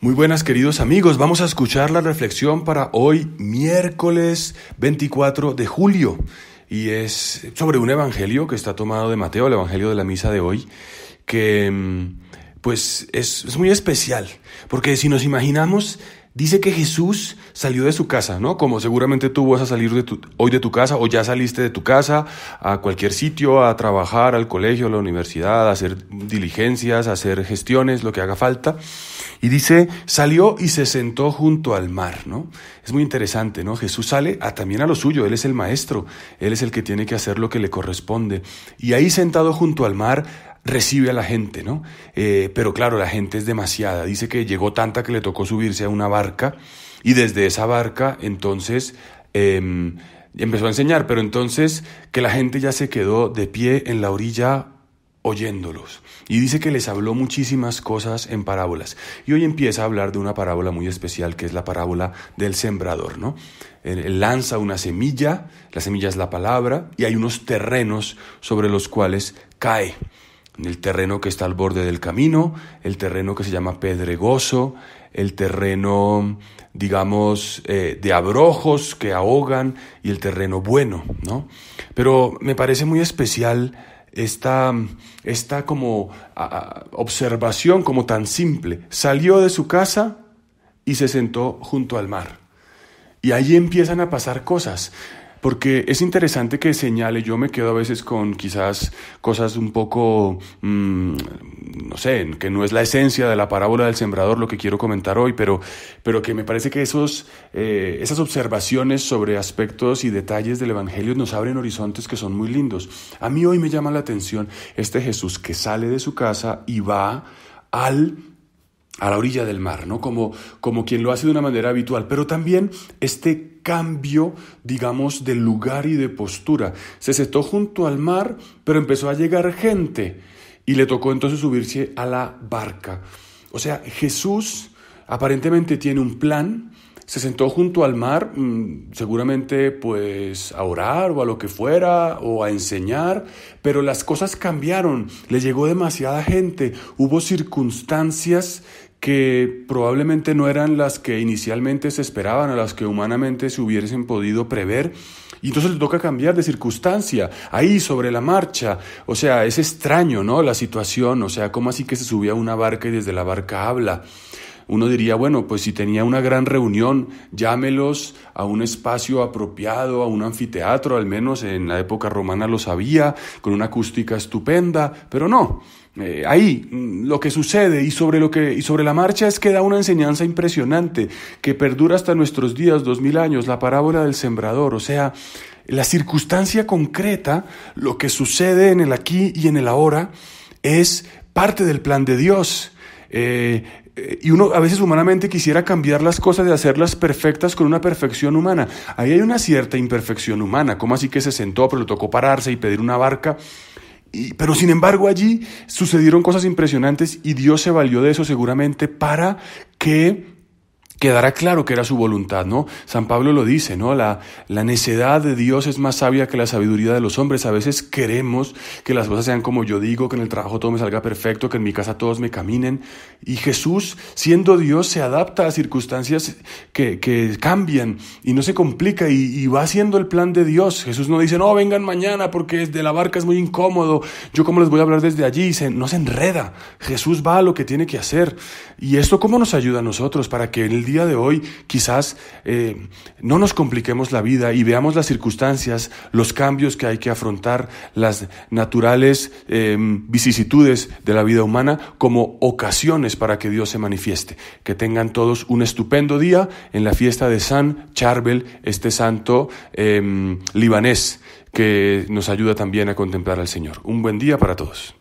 Muy buenas queridos amigos, vamos a escuchar la reflexión para hoy miércoles 24 de julio y es sobre un evangelio que está tomado de Mateo, el evangelio de la misa de hoy, que mm, pues es, muy especial, porque si nos imaginamos Dice que Jesús salió de su casa, ¿no? Como seguramente tú vas a salir hoy de tu casa o ya saliste de tu casa a cualquier sitio, a trabajar, al colegio, a la universidad, a hacer diligencias, a hacer gestiones, lo que haga falta. Y dice, salió y se sentó junto al mar, ¿no? Es muy interesante, ¿no? Jesús sale ah, también a lo suyo, Él es el maestro, Él es el que tiene que hacer lo que le corresponde. Y ahí sentado junto al mar, recibe a la gente, ¿no? Eh, pero claro, la gente es demasiada. Dice que llegó tanta que le tocó subirse a una barca y desde esa barca entonces em, empezó a enseñar, pero entonces que la gente ya se quedó de pie en la orilla oyéndolos. Y dice que les habló muchísimas cosas en parábolas. Y hoy empieza a hablar de una parábola muy especial que es la parábola del sembrador, ¿no? Él lanza una semilla, la semilla es la palabra, y hay unos terrenos sobre los cuales cae el terreno que está al borde del camino, el terreno que se llama pedregoso, el terreno, digamos, eh, de abrojos que ahogan y el terreno bueno, ¿no? Pero me parece muy especial esta, esta como observación como tan simple. Salió de su casa y se sentó junto al mar. Y ahí empiezan a pasar cosas porque es interesante que señale, yo me quedo a veces con quizás cosas un poco, mm, no sé, que no es la esencia de la parábola del sembrador lo que quiero comentar hoy, pero, pero que me parece que esos, eh, esas observaciones sobre aspectos y detalles del Evangelio nos abren horizontes que son muy lindos. A mí hoy me llama la atención este Jesús que sale de su casa y va al a la orilla del mar, ¿no? Como, como quien lo hace de una manera habitual, pero también este cambio, digamos, de lugar y de postura. Se sentó junto al mar, pero empezó a llegar gente y le tocó entonces subirse a la barca. O sea, Jesús aparentemente tiene un plan, se sentó junto al mar, mm, seguramente pues a orar o a lo que fuera o a enseñar, pero las cosas cambiaron, le llegó demasiada gente, hubo circunstancias que probablemente no eran las que inicialmente se esperaban, a las que humanamente se hubiesen podido prever. Y entonces le toca cambiar de circunstancia, ahí sobre la marcha. O sea, es extraño, ¿no? La situación, o sea, ¿cómo así que se subía a una barca y desde la barca habla? Uno diría, bueno, pues si tenía una gran reunión, llámelos a un espacio apropiado, a un anfiteatro, al menos en la época romana lo sabía, con una acústica estupenda, pero no. Eh, ahí mm, lo que sucede y sobre, lo que, y sobre la marcha es que da una enseñanza impresionante que perdura hasta nuestros días, dos mil años, la parábola del sembrador, o sea, la circunstancia concreta, lo que sucede en el aquí y en el ahora, es parte del plan de Dios. Eh, eh, y uno a veces humanamente quisiera cambiar las cosas de hacerlas perfectas con una perfección humana. Ahí hay una cierta imperfección humana. como así que se sentó, pero le tocó pararse y pedir una barca? Y, pero sin embargo allí sucedieron cosas impresionantes y Dios se valió de eso seguramente para que quedará claro que era su voluntad, ¿no? San Pablo lo dice, ¿no? La, la necedad de Dios es más sabia que la sabiduría de los hombres. A veces queremos que las cosas sean como yo digo, que en el trabajo todo me salga perfecto, que en mi casa todos me caminen. Y Jesús, siendo Dios, se adapta a circunstancias que, que cambian y no se complica y, va haciendo el plan de Dios. Jesús no dice, no, vengan mañana porque desde la barca es muy incómodo, yo cómo les voy a hablar desde allí, no se enreda. Jesús va a lo que tiene que hacer. ¿Y esto cómo nos ayuda a nosotros para que el día de hoy quizás eh, no nos compliquemos la vida y veamos las circunstancias, los cambios que hay que afrontar, las naturales em, vicisitudes de la vida humana como ocasiones para que Dios se manifieste. Que tengan todos un estupendo día en la fiesta de San Charbel, este santo em, libanés que nos ayuda también a contemplar al Señor. Un buen día para todos.